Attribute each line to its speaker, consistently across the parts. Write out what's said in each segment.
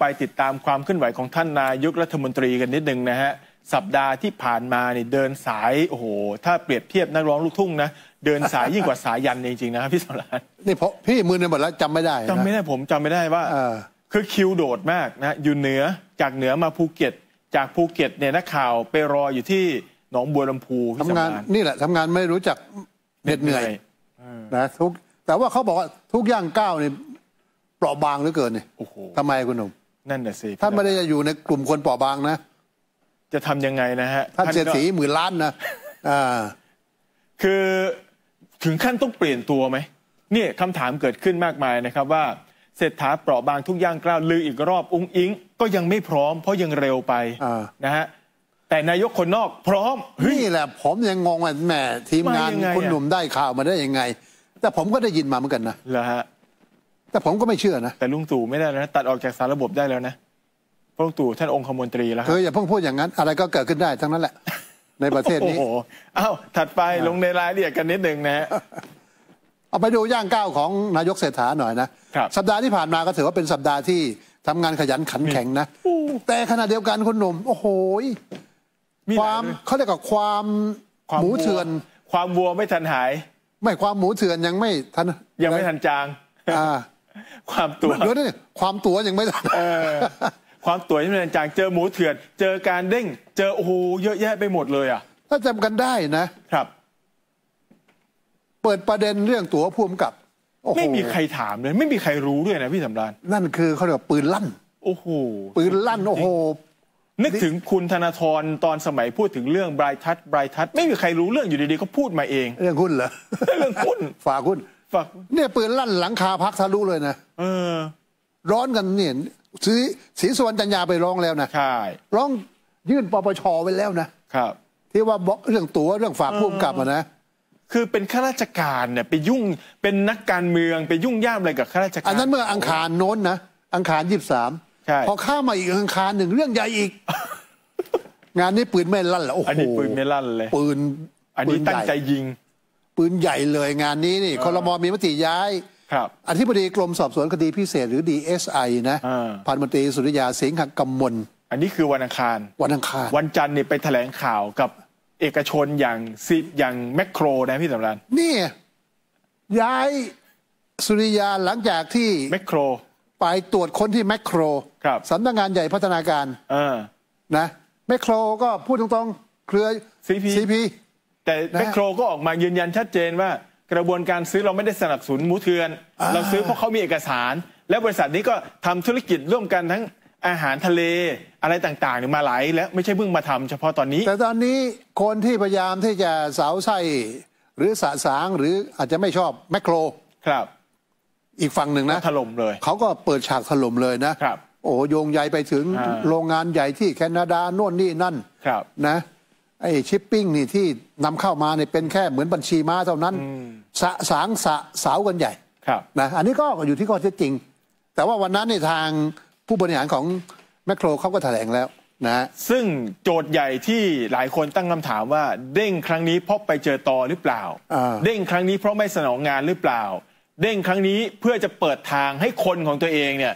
Speaker 1: ไปติดตามความเคลื่อนไหวของท่านนายกรัฐมนตรีกันนิดนึงนะฮะสัปดาห์ที่ผ่านมาเนี่ยเดินสายโอ้โหถ้าเปรียบเทียบนักร้องลูกทุ่งนะเดินสายยิ่งกว่าสายยันจริงๆนะพี่สรานนี่เพราะพี่มือเนี่ยหมดแล้วจำไม่ได้จำไม่ได้ผมจำไม่ได้ว่าคือคิวโดดมากนะอยู่เหนือจากเหนือมาภูเก็ตจากภูเก็ตเนี่ยนักข่าวไปรออยู่ที่หนองบัวลำพูทำงาน
Speaker 2: นี่แหละทำงานไม่รู้จักเหน็ดเหนื่อยนะทุกแต่ว่าเขาบอกว่าทุกย่างก้าวเนี่ยเปราะบางเหลือเกินเนี่ยทำไมคุณหนุ่มนั่นน่ะสิท่านไม่ได้จะอยู่ในกลุ่มคนเปราะบางนะ จะทำยังไงนะฮะท่านเสียสีหมื่นล้า
Speaker 1: นนะอ่าคือถึงขั้นต้องเปลี่ยนตัวไหมเนี่ยคำถามเกิดขึ้นมากมายนะครับ ว่าเศรษฐาเปราะบางทุกย่างกล้าวลืออีกรอบ
Speaker 2: อุ้งอิงก็ยังไม่พร้อมเพราะยังเร็วไปนะฮะแต่นายกคนนอก พร้อมนี่แหละผมยังงงอ่ะแหมทีมงานคุณหนุ่มได้ข่าวมาได้ยังไง แต่ผมก็ได้ยินมาเหมือนกันนะเหรอฮะแต่ผมก็ไม่เชื่อนะแต่ลุงตู่ไม่ได้แล้วนะตัดออกจากสารระบบได้แล้วนะเพระลุงตู่ท่านองคมนตรีแล้วคเออย่าเพิ่งพูดอย่างนั้นอะไรก็เกิดขึ้นได้ทั้งนั้นแหละ
Speaker 1: ในประเทศนี้โอ้โหอ้าวถัดไปลงในรายละเอียดกันนิดนึงนะ
Speaker 2: เอาไปดูย่างก้าวของนายกเศรษฐาหน่อยนะครับสัปดาห์ที่ผ่านมาก็ถือว่าเป็นสัปดาห์ที่ทำงานขยันขันแข็งนะแต่ขณะเดียวกันคุณหนุ่ม โอ้โหความเขาเรียกว่าความหมูเถื่อน ความวัวไม่ทันหาย ไม่ความหมูเถื่อนยังไม่ทันยังไม่ทันจางอ่าความตัวเดี๋ยวนี่ความตัวยังไม่
Speaker 1: ความตัวยังไม่นจางเจอหมูเถื่อน เจอการเด้ง เจอโอ้โหเยอะแยะไปหมดเลย
Speaker 2: อ่ะ ถ้าจำกันได้นะ ครับ เปิดประเด็นเรื่องตัวพ่วงกับไม่มีใครถามเลย ไม่มีใครรู้ด้วยนะพี่สำรานนั่นคือเขาเรียกว่าปืนลั่น
Speaker 1: โอ้โห ปืนลั่นโอ้โห นึกถึงคุณธนาธรตอนสมัยพูดถึงเรื่องไบรทั์ไบรทั์ไม่มีใครรู้เรื่องอยู่ดีๆก็พูดมาเอง
Speaker 2: เรื่องหุ้นเหรอ เรื่องหุ้นฝากหุ้นฝักเนี่ย ปืนลั่นหลังคาพักทะลุเลยนะเออร้อนกันเนี่ยซื้อสีสวรรณจัญญาไปร้องแล้วนะใช่ร้องยื่นปปชไว้แล้วนะครับที่ว่าบอกเรื่องตัว๋วเรื่องฝากผูมกลับนะคือเป็นข้าราชการเนี่ย ไปยุ่งเป็นนักการเมืองไปยุ่งย่าม อะไรกับข้าราชการอันนั้นเมื่ออังคารโน้นนะอังคารยี่สิบสามพอข้ามาอีกอังคารหนึ่งเรื่องใหญ่อีก งานนี้ปืนไม่ลั่นละโอ้โหอันนี้ปืนไม่ลั่น เลยปืน อันนี้ตั้งใจยิงปืนใหญ่เลยงานนี้นี่คอรมอมีมติย้าย ครับ อธิบดีกรมสอบสวนคดีพิเศษหรือ DSI นะพันมติีสุริยาเสียงหักำมล อันนี้คือวันอังคาร วันอังคาร วันจันทร์เนี่ยไปแถลงข่าวกับ
Speaker 1: เอกชนอย่างซิอย่างแมคโครนะพี่สำรัน
Speaker 2: นี่ย้ายสุริยาหลังจากที่แมคโครไปตรวจค้นที่แมคโคร ครับสำนักงานใหญ่พัฒนาการอนะแมคโครก็พูดตรงๆ เครือ
Speaker 1: ซีพีแต่แมคโครก็ออกมายืนยันชัดเจนว่ากระบวนการซื้อเราไม่ได้สนับสนุนมูเทือน เราซื้อเพราะเขามีเอกสาร และบริษัทนี้ก็ทำธุรกิจร่วมกันทั้งอาหารทะเลอะไรต่าง
Speaker 2: ๆมาหลายแล้วไม่ใช่เพิ่งมาทำเฉพาะตอนนี้ แต่ตอนนี้คนที่พยายามที่จะสาวไส้หรือสะสาง หรืออาจจะไม่ชอบแมคโครครับ อีกฝั่งหนึ่งนะถล่มเลยเขาก็เปิดฉากถล่มเลยนะครับ โอ้โยงใหญ่ไปถึงโรงงานใหญ่ที่แคนาดาโน่นนี่นั่นนะไอ้ชิปปิ้งนี่ที่นำเข้ามาเนี่ยเป็นแค่เหมือนบัญชีม้าเท่านั้นสะสางสะสาวกันใหญ่นะอันนี้ก็อยู่ที่ข้อเท็จจริง แต่ว่าวันนั้นในทางผู้บริหารของแมคโครเขาก็แถลงแล้วนะซึ่งโจทย์ใหญ่ที่หลายคนตั้งคำ
Speaker 1: ถามว่าเด้งครั้งนี้เพราะไปเจอตอ หรือเปล่า เด้งครั้งนี้เพราะไม่สนองงานหรือเปล่า เด้งครั้งนี้เพื่อจะเปิดทางให้คนของตัวเองเนี่ย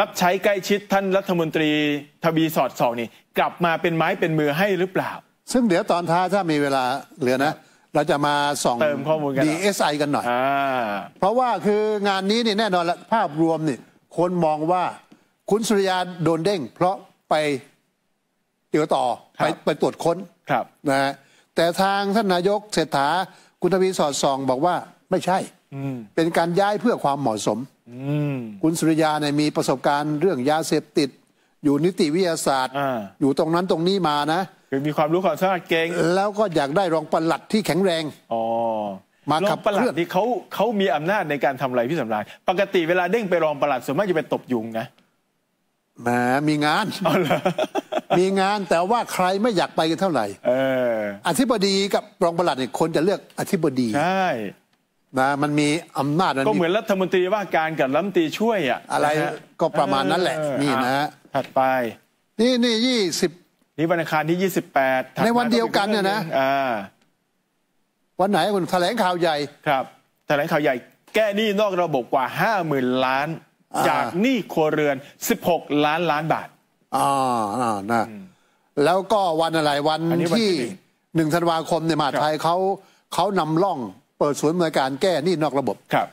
Speaker 1: รับใช้ใกล้ชิดท่านรัฐมนตรีทบีสอดสองนี่ กลับมาเป็นไม้เป็นมือให้หรือเปล่าซึ่งเดี๋ยว
Speaker 2: ตอนท้ายถ้ามีเวลาเหลือนะเราจะมาส่องเติมข้อมูลกัน DSI กันหน่อยอเพราะว่าคืองานนี้นี่แน่นอนละภาพรวมนี่คนมองว่า คุณสุริยาโดนเด้งเพราะไปเดี๋ยวต่อ ไปไปตรวจค้นครับนะฮะแต่ทางท่านนายกเศรษฐาคุณทวีสอดส่องบอกว่าไม่ใช่อืมเป็นการย้ายเพื่อความเหมาะสมอืคุณสุริยาเนี่ยมีประสบการณ์เรื่องยาเสพติด อยู่นิติวิทยาศาสตร์ อยู่ตรงนั้นตรงนี้มานะคือมีความรู้ความสามารถเก่งแล้วก็อยากได้รองปลัดที่แข็งแรงอ๋อมาขับปลัดนี่เขาเขาม
Speaker 1: ีอำนาจในการทำอะไรพี่สำราญปกติเวลาเด้งไปรองปลัดส่วนมากจะไปตบยุงนะ
Speaker 2: แหมมีงานมีงานแต่ว่าใครไม่อยากไปกันเท่าไหร่อธิบดีกับรองปลัดเนี่ยคนจะเลือกอธิบดีใช่นะมันมีอำนาจก็เหมือนรัฐมนตรีว่าการกับรัฐมนตรีช่วยอะอะไรก็ประมาณนั้นแหละนี่นะ
Speaker 1: ถัดไป นี่นี่ยี่สิบนี่วันอังคารที่ยี่สิบแปดในวันเดียวกันเนี่ยนะวันไหนคุณแถลงข่าวใหญ่ครับแถลงข่าวใหญ่ แก้หนี้นอกระบบกว่าห้าหมื่นล้าน จากหนี้ครัวเรือนสิบหกล้
Speaker 2: านล้านบาทอ่าอ่านะ แล้วก็วันอะไรวันที่หนึ่งธันวาคมเนี่ยมหาไทยเขาเขานำล่องเปิดศูนย์บริการ แก้หนี้นอกระบบครับ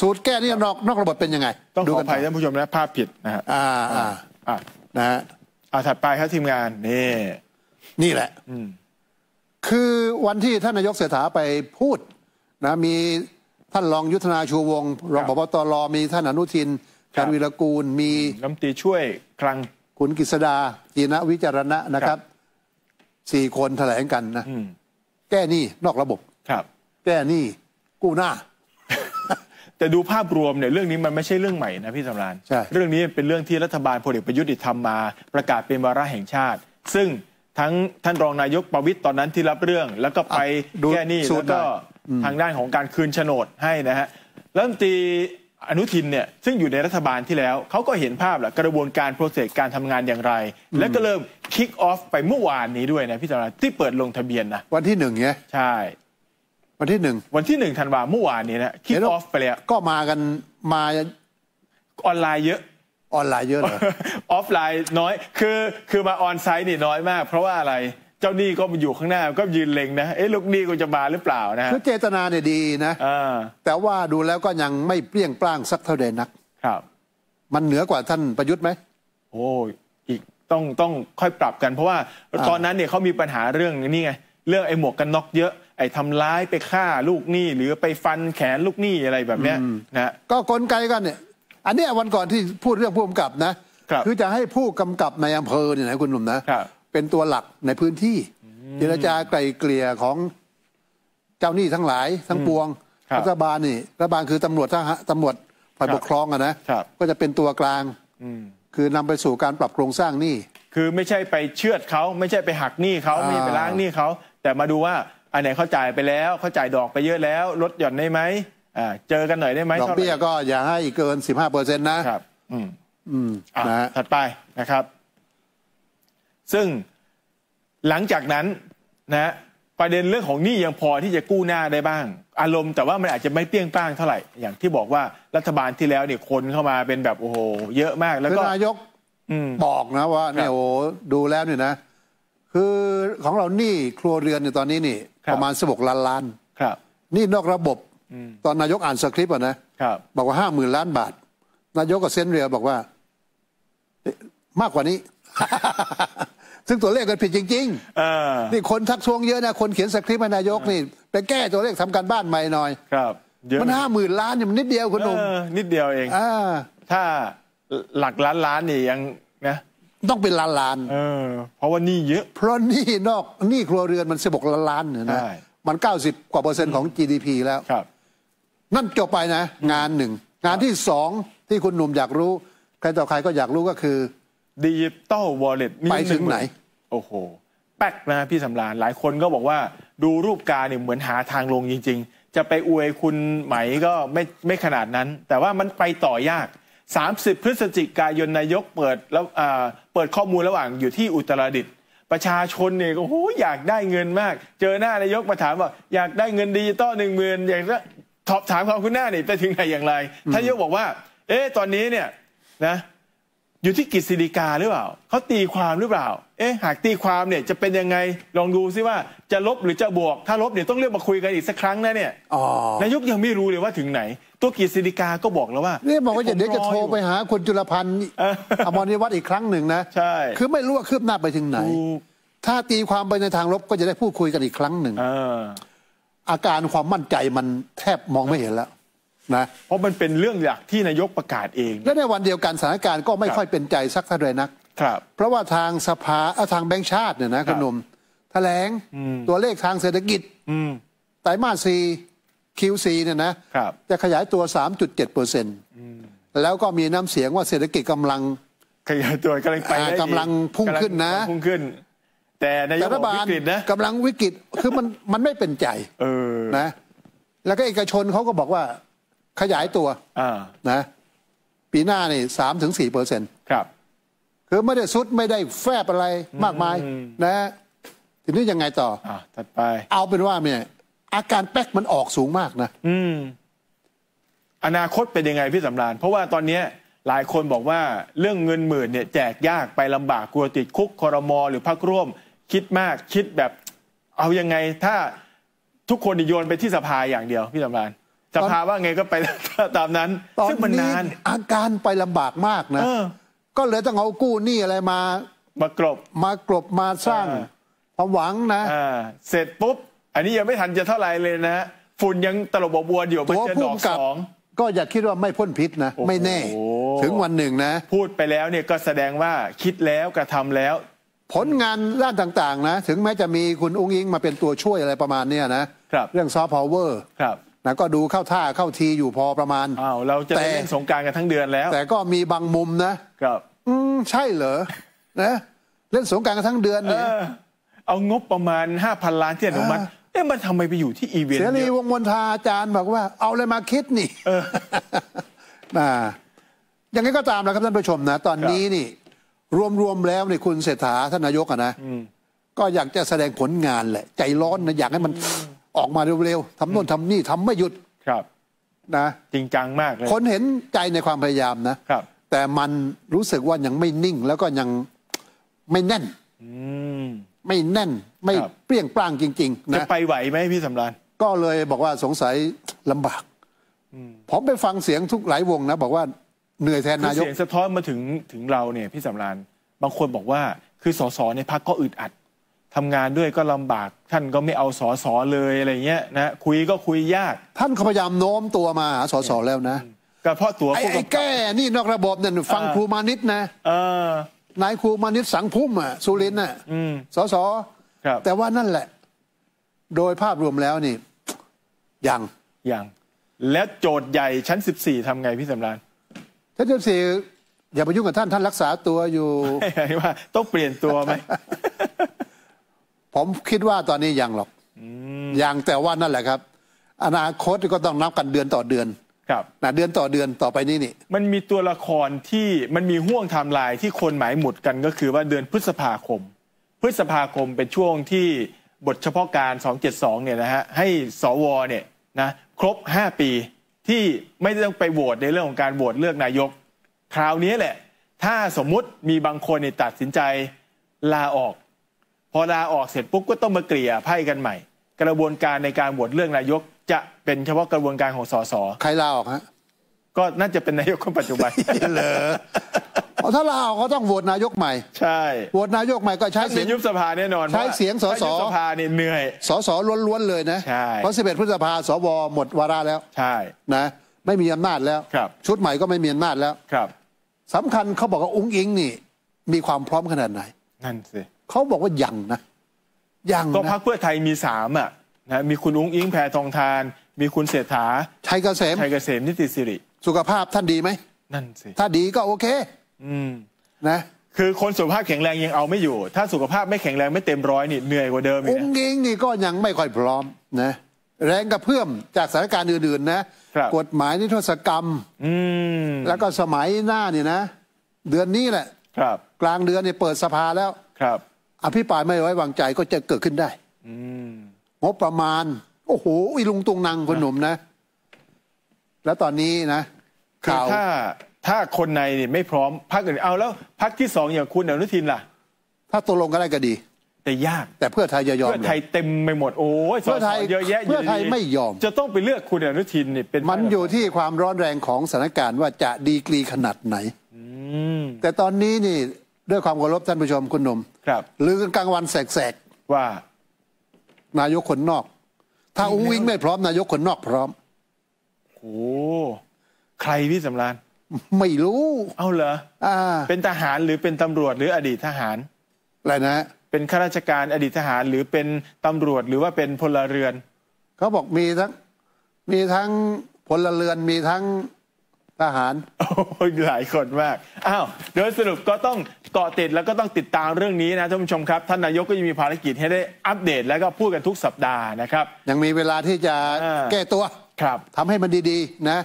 Speaker 2: สูตรแก้หนี้นอกนอกระบบเป็นยังไงต้องขออภัยท่านผู้ชมนะภาพผิดนะฮะอ่าอ่านะฮะอาถัดไปครับทีมงานนี่นี่แหละคือวันที่ท่านนายกเสถาไปพูดนะ มีท่านรองยุทธนาชูวงรองพบตรมีท่านอนุทินกานวิรกูล มีน้ำตีช่วยคลังคุณกฤษดาจีนวิจารณะนะครับ สี่คนแถลงกันนะ แก้หนี้นอกระบบครับแก้หนี้กู้หน้า
Speaker 1: แต่ดูภาพรวมเนี่ย เรื่องนี้มันไม่ใช่เรื่องใหม่นะพี่สำรานเรื่องนี้เป็นเรื่องที่รัฐบาลพลเอกประยุทธ์ทำมาประกาศเป็นวาระแห่งชาติ ซึ่งทั้งท่านรองนายกประวิตยตอนนั้นที่รับเรื่องแล้วก็ไปแก้หนี้แล้วก็ทางด้านของการคืนโฉนดให้นะฮะรัฐมนตรีอนุทินเนี่ยซึ่งอยู่ในรัฐบาลที่แล้วเขาก็เห็นภาพแหละกระบวนการโปรเซสการทำงานอย่างไร และก็เริ่มคิกออฟไปเมื่อวานนี้ด้วยนะพี่สำรานที่เปิดลงทะเบียนนะวันที่หนึ่งเนี่ยใช่วันที่หนึ่งวันที่หนึ่งธันวาเมื่อวานนี้นะคิดออฟไป
Speaker 2: เลยก็มากันมาออนไลน์เ
Speaker 1: ยอะ ออนไลน์เยอะเหรอออฟไลน์น้อย คือคือมาออนไซต์นี่น้อยมาก เพราะว่าอะไรเจ้าหนี้ก็มาอยู่ข้างหน้า ก็ยืนเล็งนะเอ๊ะลูกหนี้ก็จะมาหรือเปล่านะ
Speaker 2: คือเจตนาเนี่ยดีนะแต่ว่าดูแล้วก็ยังไม่เปรี้ยงปร้างสักเท่าใดนักครับ มันเหนือกว่าท่านประยุทธ์ไหมโอ้อีกต้องต้องค่อยปรับกัน เพราะว่าตอนนั้นเนี่ยเขามีปัญหาเรื่องนี่ไง
Speaker 1: เรื่องไอ้หมวกกันน็อกเยอะไอ้ทำร้ายไปฆ่าลูกหนี้หรือไปฟันแขนลูกหนี้อะไรแบ
Speaker 2: บเนี้ยนะก็กลไกกันเนี่ยอันนี้วันก่อนที่พูดเรื่องผู้กำกับนะคือจะให้ผู้กำกับในอำเภอเนี่ยนะคุณหนุ่มนะเป็นตัวหลักในพื้นที่เจรจาไกลเกลี่ยของเจ้าหนี้ทั้งหลายทั้งปวงรัฐบาลนี่รัฐบาลคือตำรวจทหารตำรวจฝ่ายปกครองอะนะก็จะเป็นตัวกลางคือนำไปสู่การปรับโครงสร้างหนี้คือไม่ใช่ไปเชือดเขาไม่ใช่ไปหักหนี้เขาไม่ไปล้างหนี้เขา
Speaker 1: แต่มาดูว่าอันไหนเขาจ่ายไปแล้วเขาจ่ายดอกไปเยอะแล้วลดหย่อนได้ไหมเจอ กันหน่อยได้ไหมดอกเบี้ยก็ อย่าให้เกินสิบห้าเปอร์เซ็นต์นะครับ
Speaker 2: อืมอืมนะถัด
Speaker 1: ไปนะครับ ซึ่งหลังจากนั้น นะ ประเด็นเรื่องของหนี้ยังพอที่จะกู้หน้าได้บ้างอารมณ์แต่ว่ามันอาจจะไม่เปี้ยงป้างเท่าไหร่อย่างที่บอกว่ารัฐบาลที่แล้วเนี่ยคนเข้ามาเป็นแบบโอ้โห เยอะมากแล้วก็นายก
Speaker 2: บอกนะว่าเนี่ยโอ้ดูแล้วเนี่ยนะ คือของเราหนี้ครัวเรือนเนี่ยตอนนี้นี่ประมาณสิบหกล้านล้านครับนี่นอกระบบ ตอนนายกอ่านสคริปต์อ่ะนะบบอกว่าห้าหมื่นล้านบาท นายกกับเซนเรียบอกว่า มากกว่านี้ ซึ่งตัวเลขก็ผิดจริงๆนี่คนทักท้วงเยอะนะ คนเขียนสคริปต์นายกนี่ไปแก้ตัวเลขทำการบ้านใหม่หน่อยครับมันห้าหมื่นล้านเนี่ยมันนิดเดียวคุณหนุ่มนิดเดียว
Speaker 1: เองอถ้าหลักล้านล้านนี่ยัง
Speaker 2: ต้องเป็นล้านล้านเพราะว่านี่เยอะ เพราะนี่นอกนี่ครัวเรือนมันสิบกล้านล้านนะ มันเก้าสิบกว่าเปอร์เซ็นต์ของ GDP แล้วครับ นั่นจบไปนะ งานหนึ่ง งานที่สองที่คุณหนุ่มอยากรู้ ใครต่อใครก็อยากรู้ก็คือดิจิตอลวอลเล็ตไปถึงไหน
Speaker 1: โอ้โห แป๊กนะพี่สำราญหลายคนก็บอกว่าดูรูปการเนี่ยเหมือนหาทางลงจริง ๆ จะไปอวยคุณไหมก็ไม่ไม่ขนาดนั้น แต่ว่ามันไปต่อยาก30พฤศจิกายนนายกเปิดแล้วเปิดข้อมูลระหว่างอยู่ที่อุตรดิตถ์ประชาชนเนี่ยก็โอ้อยากได้เงินมาก เจอหน้านายกมาถามว่า อยากได้เงินดิจิตอลหนึ่งหมื่นอยากสอบถามความคุณหน้านี่ไปถึงไหนอย่างไรท่านนายกบอกว่า เอ๊ะตอนนี้เนี่ยนะอยู่ที่กฤษฎีกาหรือเปล่าเขาตีความหรือเปล่า เอ๊ะหากตีความเนี่ยจะเป็นยังไงลองดูซิว่าจะลบหรือจะบวก ถ้าลบเนี่ยต้องเรียกมาคุยกันอีกสักครั้งนะเนี่ยนายกยังไม่รู้เลยว่าถึงไหน
Speaker 2: ตัวกฤษฎีกาก็บอกแล้วว่าเนี่ยบอกว่าเดี๋ยวจะโทรไปหาคุณจุลพันธ์อมรนิวัตรอีกครั้งหนึ่งนะใช่ คือไม่รู้ว่าคืบหน้าไปถึงไหน ถ้าตีความไปในทางลบก็จะได้พูดคุยกันอีกครั้งหนึ่งอาการความมั่นใจมันแทบมองไม่เห็นแล้วนะเพราะมันเป็นเรื่องหลักที่นายกประกาศเองและในวันเดียวกันสถานการณ์ก็ไม่ค่อยเป็นใจสักเท่าไหร่นัก ครับ เพราะว่าทางสภาทางแบงค์ชาติเนี่ยนะคุณนุ่มแถลงตัวเลขทางเศรษฐกิจไตรมาสสี่ซีเนี่ยนะจะขยายตัว3.7เปอร์เซ็นต์แล้วก็มีน้ำเสียงว่าเศรษฐกิจกำลังขยายตัวกำลังไปกำลังพุ่งขึ้นนะพุ่งขึ้น แต่ในรัฐบาลกำลังวิกฤตคือมันมันไม่เป็นใจนะ แล้วก็เอกชนเขาก็บอกว่าขยายตัวนะ ปีหน้านี่สามถึงสี่เปอร์เซ็นต์ครับคือไม่ได้สุดไม่ได้แฟบอะไรมากมายนะทีนี้ยังไงต่ออถัดไป เอาเป็นว่าเนี่ยอาการแป๊กมันออกสูงมากนะอืม
Speaker 1: อนาคตเป็นยังไงพี่สำราญ เพราะว่าตอนนี้หลายคนบอกว่าเรื่องเงินหมื่นเนี่ยแจกยากไปลำบากกลัวติดคุกคอรมอหรือพักร่วมคิดมากคิดแบบเอายังไงถ้าทุกคนโยนไปที่สภาอย่างเดียว พี่สำราญสภาว่าไงก็ไปตามนั้นตอนนี้
Speaker 2: อาการไปลำบากมากนะ ก็เลยต้องเอากู้หนี้อะไรมามากรบมากรบมาสร้างความหวังนะ
Speaker 1: เสร็จปุ๊บอันนี้ยังไม่ทันจะเท่าไรเลยนะฝุ่นยังตลบบัวอยู่มันจะดอกสอง
Speaker 2: ก็อย่าคิดว่าไม่พ่นพิษนะไม่แน่ ถึงวันหนึ่งนะพูดไปแล้วเนี่ยก็แสดงว่าคิดแล้วกระทำแล้วผลงานด้านต่างๆนะถึงแม้จะมีคุณอุ้งอิง มาเป็นตัวช่วยอะไรประมาณเนี้ยนะรเรื่องซอฟต์พาวเวอร์รนะก็ดูเข้าท่าเข้าทีอยู่พอประมาณอ้าวเราจะเล่นสงการกันทั้งเดือนแล้ว แต่ก็มีบางมุมนะครับอืมใช่เหรอนะ เล่นสงการกันทั้งเดือนเนี่ยเอางบประมาณห้าพันล้านที่อนุมัติเอ๊ะมันทำไมไปอยู่ที่อีเวนต์เสรีวงวนทาอาจารย์บอกว่าเอาอะไรมาคิดนี่นะยังไงก็ตามนะครับท่านผู้ชมนะ ตอนนี้นี่ รวมๆแล้วในคุณเศรษฐาท่านนายกอะนะก็อยากจะแสดงผลงานแหละใจร้อนนะอยากให้มันออกมาเร็วๆ ทำโน่นทำนี่ ทำไม่หยุดครับ นะ จริงจังมากเลย คนเห็นใจในความพยายามนะครับ แต่มันรู้สึกว่ายังไม่นิ่ง แล้วก็ยังไม่แน่นไม่แน่น ไม่เปรี้ยงปร้างจริงๆจะนะไปไหวไหมพี่สำราญก็เลยบอกว่าสงสัยลำบากผมไปฟังเสียงทุกหลายวงนะ บอกว่าเหนื่อยแทนนายกเสียง
Speaker 1: สะท้อนมาถึงถึงเราเนี่ยพี่สำรานบางคนบอกว่า คือสสในพักก็อึดอัดทำงานด้วยก็ลำบาก ท่าน
Speaker 2: ก็ไม่เอาสอสอเลยอะไรเงี้ยนะคุยก็คุยยาก ท่านพยายามโน้มตัวมาหาสอสอแล้วนะ ก็เพราะตัวไอ้แก้นี่นอกระบบเนี่ยฟังครูมานิดนะนายครูมานิดสังพุ่มอ่ะสุรินทร์อ่ะสอสอแต่ว่านั่นแหละ โดยภาพรวมแล้วนี่ยังยังและโจทย์ใหญ่ชั้นสสิบี่ทำไงพี่สำรานชั้นสสิบี่อย่าไปยุ่งกับท่านท่านรักษาตัวอยู่ ว่าต้องเปลี่ยนตัวไหมผมคิดว่าตอนนี้ยังหรอกยังแต่ว่านั่นแหละครับ อนาคตก็ต้องนับกันเดือนต่อเดือนครับนะเดือนต่อเดือนต่อไปนี้นี่มันมีตัวละครที่มันมีห่วงไทม์ไลน์ที่คนหมา
Speaker 1: ยหมุดกันก็คือว่าเดือนพฤษภาคม พฤษภาคมเป็นช่วงที่บทเฉพาะการ272เนี่ยนะฮะให้สวเนี่ยนะครบ5ปีที่ไม่ต้องไปโหวตในเรื่องของการโหวตเลือกนายกคราวนี้แหละ ถ้าสมมุติมีบางคนเนี่ยตัดสินใจลาออกพอลาออกเสร็จปุ๊บก็ต้องมาเกลี่ยไพ่กันใหม่ กระบวนการในการโหวตเรื่องนายกจะเป็นเฉพาะกระบวนการของสสใครลาออกฮะก็น่าจะเป็นนายกคนปัจจุบันเหร
Speaker 2: อพราะถ้าลาออกเขาต้องโหวตนายกใหม่ใช่โหวตนายกใหม่ก็ใช้เสียงยุบสภาแน่นอนใช้เสียงสสสภาเนี่ยเหนื่อยสสล้วนๆเลยนะใช่เพราะ็ดพฤษภาสวหมดวาระแล้วใช่นะ ไม่มีอำนาจแล้วครับชุดใหม่ก็ไม่มีอำนาจแล้วครับสำคัญเขาบอกว่าอุ้งอิงนี่ มีความพร้อมขนาดไหนนั่นสิเขาบอกว่ายังนะยังก็พักเพื่อไทยม
Speaker 1: ีสามอ่ะนะมีคุณอุ้งอิงแพรทองทาน มีคุณเสถาชัยเกษมชัยเกษมนิติสิริ สุขภาพท่านดีไหม
Speaker 2: นั่นสิถ้าดีก็โอเค อืม นะ คือคนสุขภาพแข็งแรงยังเอาไม่อยู่ ถ้าสุขภาพไม่แข็งแรงไม่เต็มร้อยนี่เหนื่อยกว่าเดิมอีกอุ้งอิงนี่ก็ยังไม่ค่อยพร้อมนะแรงกระเพื่อมจากสถานการณ์อื่น ๆ นะ กฎหมายนิทศกรรม อืม แล้วก็สมัยหน้าเนี่ยนะ เดือนนี้แหละครับ กลางเดือนเนี่ยเปิดสภาแล้วครับอภิปรายไม่ไว้วางใจก็จะเกิดขึ้นได้งบประมาณ โอ้โหลุงตุงนางคนหนุ่มนะ แล้วตอนนี้นะคือถ้า ถ้าคนในเนี่ยไม่พร้อม พักอื่นเอาแล้วพักที่สอง
Speaker 1: อย่างคุณอนุทินล่ะ ถ้าตกลงก็ได้ก็ดี แต่ยาก แต่เพื่อไทยจะยอมเพื่อไทยเต็มไปหมด โอ้ยเพื่อไทยเยอะแยะเพื่อไทยไม่ยอ
Speaker 2: ม จะต้องไปเลือกคุณอนุทินเนี่ยเป็น มันอยู่ที่ความร้อนแรงของสถานการณ์ว่าจะดีกรีขนาดไหนแต่ตอนนี้นี่ด้วยความเคารพท่านผู้ชมคุณหนุ่มครับหรือกลางวันแสกๆว่า นายกคนนอก ถ้าอุ้งวิงไม่พร้อมนายกคนนอก พร้อมโอ้ใครพี่สำรานไม่รู้ เอาเหรออ่า เป็นทหารหรือเป็นต
Speaker 1: ำรวจหรืออดีตทหารอะไรนะ เป็นข้าราชการอดีตทหารหรือเป็นตำรวจหร
Speaker 2: ือว่าเป็นพลเรือนเขาบอกมีทั้ง มีทั้งพลเรือนมีทั้งทหารหลายคนมาก อ้าว โดยสรุปก็ต้อง
Speaker 1: เกาะติดแล้วก็ต้องติดตามเรื่องนี้นะท่านผู้ชมครับ ท่านนายกก็ยังมีภารกิจให้ได้อัปเดตแล้วก็พูดกันทุกสัปดาห์นะครับ ยังมีเวลาที่จะแก้
Speaker 2: ตัว ครับทำให้มันดีๆนะ